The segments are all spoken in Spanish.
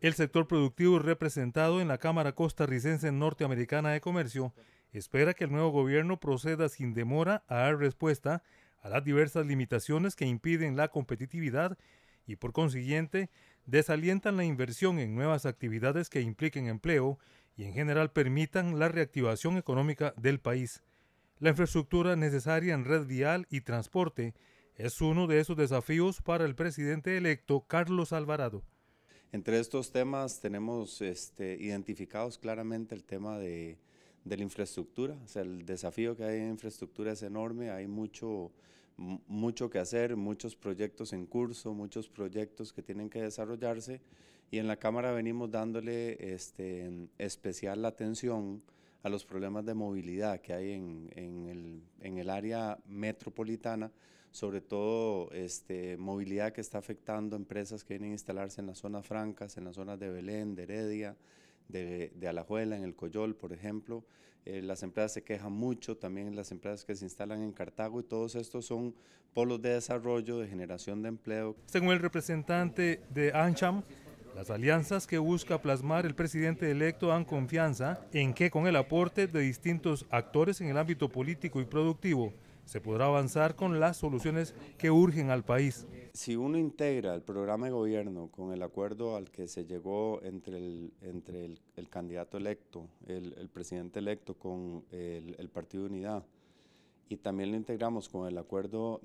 El sector productivo representado en la Cámara Costarricense Norteamericana de Comercio espera que el nuevo gobierno proceda sin demora a dar respuesta a las diversas limitaciones que impiden la competitividad y por consiguiente desalientan la inversión en nuevas actividades que impliquen empleo y en general permitan la reactivación económica del país. La infraestructura necesaria en red vial y transporte es uno de esos desafíos para el presidente electo Carlos Alvarado. Entre estos temas tenemos este, identificados claramente el tema de, la infraestructura, o sea, el desafío que hay en infraestructura es enorme, hay mucho, mucho que hacer, muchos proyectos en curso, muchos proyectos que tienen que desarrollarse y en la Cámara venimos dándole este, especial atención a los problemas de movilidad que hay en, en, el, en el, área metropolitana, sobre todo este, movilidad que está afectando empresas que vienen a instalarse en las zonas francas, en las zonas de Belén, de Heredia, de, de, Alajuela, en el Coyol, por ejemplo. Eh, las empresas se quejan mucho, también las empresas que se instalan en Cartago y todos estos son polos de desarrollo, de generación de empleo. Según el representante de ANCHAM, las alianzas que busca plasmar el presidente electo dan confianza en que con el aporte de distintos actores en el ámbito político y productivo se podrá avanzar con las soluciones que urgen al país. Si uno integra el programa de gobierno con el acuerdo al que se llegó entre el, candidato electo, el, presidente electo con el, el Partido Unidad, y también lo integramos con el acuerdo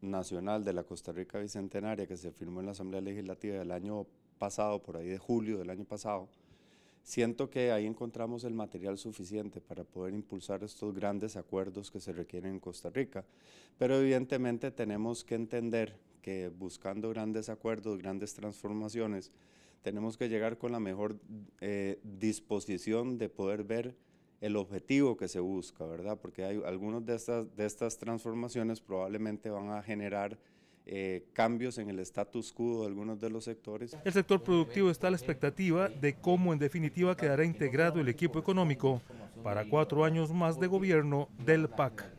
nacional de la Costa Rica Bicentenaria que se firmó en la Asamblea Legislativa del año pasado, por ahí de julio del año pasado, siento que ahí encontramos el material suficiente para poder impulsar estos grandes acuerdos que se requieren en Costa Rica. Pero evidentemente tenemos que entender que buscando grandes acuerdos, grandes transformaciones, tenemos que llegar con la mejor eh, disposición de poder ver el objetivo que se busca, ¿verdad? Porque hay algunos de estas, de estas transformaciones probablemente van a generar eh, cambios en el status quo de algunos de los sectores. El sector productivo está a la expectativa de cómo en definitiva quedará integrado el equipo económico para cuatro años más de gobierno del PAC.